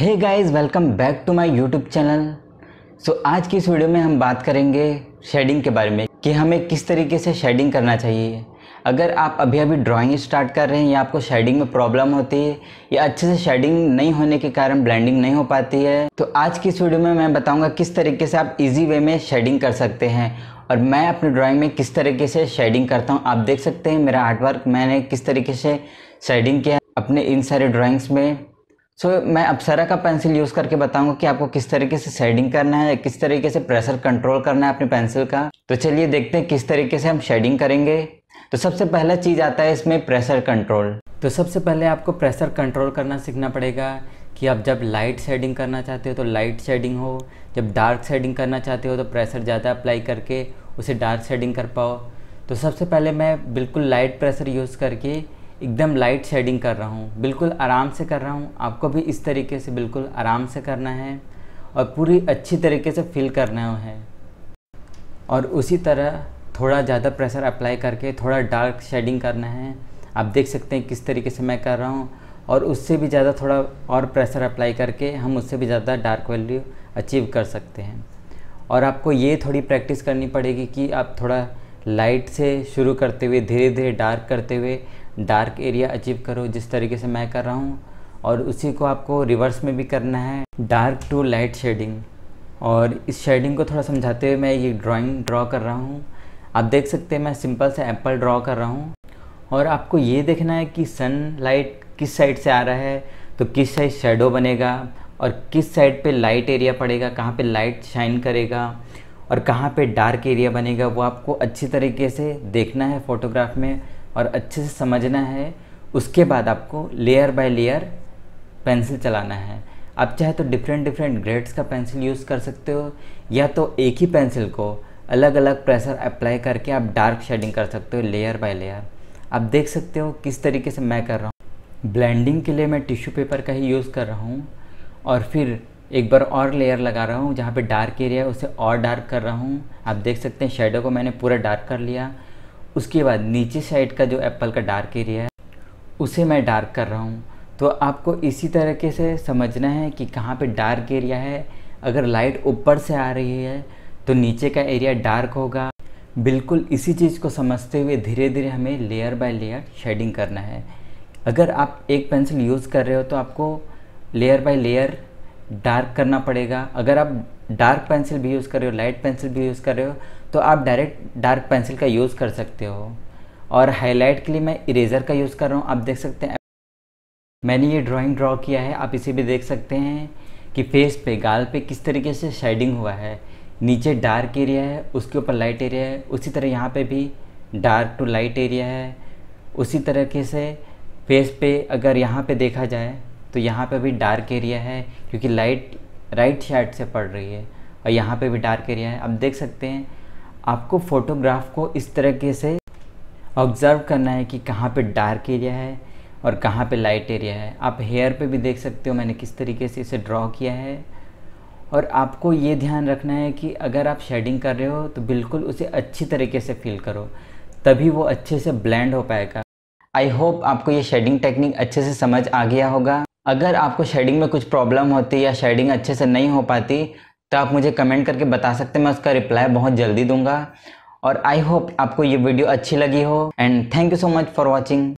hey guys welcome back to my YouTube channel so आज की इस वीडियो में हम बात करेंगे शेडिंग के बारे में कि हमें किस तरीके से शेडिंग करना चाहिए अगर आप अभी अभी ड्राइंग स्टार्ट कर रहे हैं या आपको शेडिंग में प्रॉब्लम होती है या अच्छे से शेडिंग नहीं होने के कारण ब्लेंडिंग नहीं हो पाती है तो आज की इस वीडियो में मैं बताऊँगा किस तरीके से आप ईजी वे में शेडिंग कर सकते हैं और मैं अपने ड्राॅइंग में किस तरीके से शेडिंग करता हूँ आप देख सकते हैं मेरा आर्ट वर्क मैंने किस तरीके से शेडिंग किया अपने इन सारे ड्राॅइंग्स में सो so, मैं अप्सरा का पेंसिल यूज़ करके बताऊंगा कि आपको किस तरीके से शेडिंग करना है किस तरीके से प्रेशर कंट्रोल करना है अपने पेंसिल का तो चलिए देखते हैं किस तरीके से हम शेडिंग करेंगे तो सबसे पहला चीज़ आता है इसमें प्रेशर कंट्रोल तो सबसे पहले आपको प्रेशर कंट्रोल करना सीखना पड़ेगा कि आप जब लाइट शेडिंग करना चाहते हो तो लाइट शेडिंग हो जब डार्क शेडिंग करना चाहते हो तो प्रेशर ज़्यादा अप्लाई करके उसे डार्क शेडिंग कर पाओ तो सबसे पहले मैं बिल्कुल लाइट प्रेशर यूज़ करके एकदम लाइट शेडिंग कर रहा हूँ बिल्कुल आराम से कर रहा हूँ आपको भी इस तरीके से बिल्कुल आराम से करना है और पूरी अच्छी तरीके से फिल करना है और उसी तरह थोड़ा ज़्यादा प्रेशर अप्लाई करके थोड़ा डार्क शेडिंग करना है आप देख सकते हैं किस तरीके से मैं कर रहा हूँ और उससे भी ज़्यादा थोड़ा और प्रेशर अप्लाई करके हम उससे भी ज़्यादा डार्क वैल्यू अचीव कर सकते हैं और आपको ये थोड़ी प्रैक्टिस करनी पड़ेगी कि आप थोड़ा लाइट से शुरू करते हुए धीरे धीरे डार्क करते हुए डार्क एरिया अचीव करो जिस तरीके से मैं कर रहा हूँ और उसी को आपको रिवर्स में भी करना है डार्क टू लाइट शेडिंग और इस शेडिंग को थोड़ा समझाते हुए मैं ये ड्राइंग ड्रॉ कर रहा हूँ आप देख सकते हैं मैं सिंपल से एप्पल ड्रॉ कर रहा हूँ और आपको ये देखना है कि सन लाइट किस साइड से आ रहा है तो किस साइड शेडो बनेगा और किस साइड पे लाइट एरिया पड़ेगा कहाँ पे लाइट शाइन करेगा और कहाँ पे डार्क एरिया बनेगा वो आपको अच्छी तरीके से देखना है फ़ोटोग्राफ में और अच्छे से समझना है उसके बाद आपको लेयर बाय लेयर पेंसिल चलाना है आप चाहे तो डिफरेंट डिफरेंट ग्रेड्स का पेंसिल यूज़ कर सकते हो या तो एक ही पेंसिल को अलग अलग प्रेशर अप्लाई करके आप डार्क शेडिंग कर सकते हो लेयर बाय लेयर आप देख सकते हो किस तरीके से मैं कर रहा हूँ ब्लेंडिंग के लिए मैं टिश्यू पेपर का ही यूज़ कर रहा हूँ और फिर एक बार और लेयर लगा रहा हूँ जहाँ पे डार्क एरिया है उसे और डार्क कर रहा हूँ आप देख सकते हैं शेडो को मैंने पूरा डार्क कर लिया उसके बाद नीचे साइड का जो एप्पल का डार्क एरिया है उसे मैं डार्क कर रहा हूँ तो आपको इसी तरीके से समझना है कि कहाँ पे डार्क एरिया है अगर लाइट ऊपर से आ रही है तो नीचे का एरिया डार्क होगा बिल्कुल इसी चीज़ को समझते हुए धीरे धीरे हमें लेयर बाय लेयर शेडिंग करना है अगर आप एक पेंसिल यूज़ कर रहे हो तो आपको लेयर बाय लेयर डार्क करना पड़ेगा अगर आप डार्क पेंसिल भी यूज़ कर रहे हो लाइट पेंसिल भी यूज़ कर रहे हो तो आप डायरेक्ट डार्क पेंसिल का यूज़ कर सकते हो और हाईलाइट के लिए मैं इरेज़र का यूज़ कर रहा हूँ आप देख सकते हैं मैंने ये ड्राइंग ड्रॉ किया है आप इसे भी देख सकते हैं कि फेस पे गाल पे किस तरीके से शेडिंग हुआ है नीचे डार्क एरिया है उसके ऊपर लाइट एरिया है उसी तरह यहाँ पे भी डार्क टू लाइट एरिया है उसी तरीके से फेस पे अगर यहाँ पे देखा जाए तो यहाँ पे भी डार्क एरिया है क्योंकि लाइट राइट साइड से पड़ रही है और यहाँ पर भी डार्क एरिया है आप देख सकते हैं आपको फ़ोटोग्राफ को इस तरीके से ऑब्ज़र्व करना है कि कहाँ पे डार्क एरिया है और कहाँ पे लाइट एरिया है आप हेयर पे भी देख सकते हो मैंने किस तरीके से इसे ड्रॉ किया है और आपको ये ध्यान रखना है कि अगर आप शेडिंग कर रहे हो तो बिल्कुल उसे अच्छी तरीके से फील करो तभी वो अच्छे से ब्लेंड हो पाएगा आई होप आपको ये शेडिंग टेक्निक अच्छे से समझ आ गया होगा अगर आपको शेडिंग में कुछ प्रॉब्लम होती या शेडिंग अच्छे से नहीं हो पाती तो आप मुझे कमेंट करके बता सकते हैं मैं उसका रिप्लाई बहुत जल्दी दूंगा और आई होप आपको ये वीडियो अच्छी लगी हो and thank you so much for watching